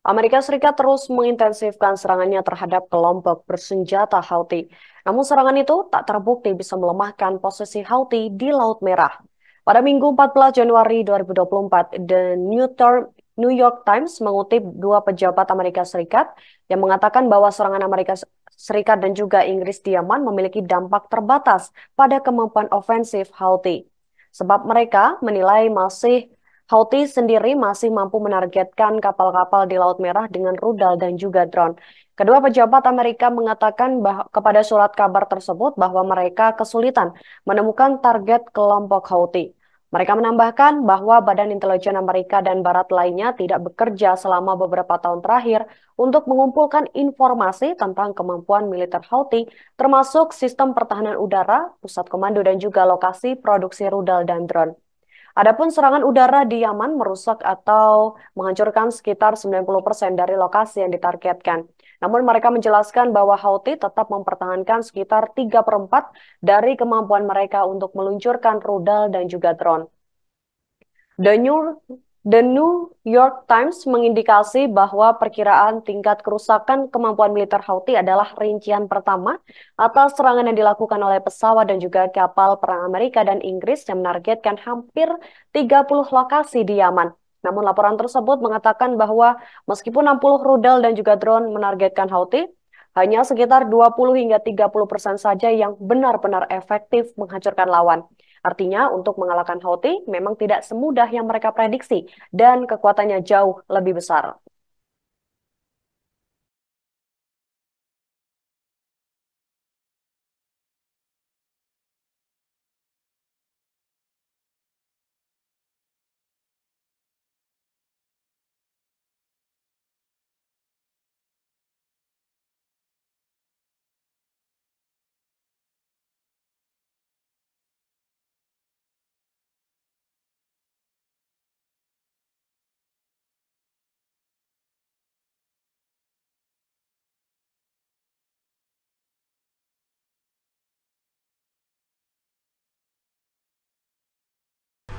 Amerika Serikat terus mengintensifkan serangannya terhadap kelompok bersenjata Houthi. Namun serangan itu tak terbukti bisa melemahkan posisi Houthi di Laut Merah. Pada Minggu 14 Januari 2024, The New, Term, New York Times mengutip dua pejabat Amerika Serikat yang mengatakan bahwa serangan Amerika Serikat dan juga Inggris di Yaman memiliki dampak terbatas pada kemampuan ofensif Houthi. Sebab mereka menilai masih Houthi sendiri masih mampu menargetkan kapal-kapal di Laut Merah dengan rudal dan juga drone. Kedua pejabat Amerika mengatakan kepada surat kabar tersebut bahwa mereka kesulitan menemukan target kelompok Houthi. Mereka menambahkan bahwa Badan Intelijen Amerika dan Barat lainnya tidak bekerja selama beberapa tahun terakhir untuk mengumpulkan informasi tentang kemampuan militer Houthi, termasuk sistem pertahanan udara, pusat komando, dan juga lokasi produksi rudal dan drone. Adapun serangan udara di Yaman merusak atau menghancurkan sekitar 90% dari lokasi yang ditargetkan. Namun mereka menjelaskan bahwa Houthi tetap mempertahankan sekitar 3 perempat dari kemampuan mereka untuk meluncurkan rudal dan juga drone. The New The New York Times mengindikasi bahwa perkiraan tingkat kerusakan kemampuan militer Houthi adalah rincian pertama atas serangan yang dilakukan oleh pesawat dan juga kapal perang Amerika dan Inggris yang menargetkan hampir 30 lokasi di Yaman. Namun laporan tersebut mengatakan bahwa meskipun 60 rudal dan juga drone menargetkan Houthi, hanya sekitar 20 hingga 30 persen saja yang benar-benar efektif menghancurkan lawan. Artinya, untuk mengalahkan Houthi memang tidak semudah yang mereka prediksi dan kekuatannya jauh lebih besar.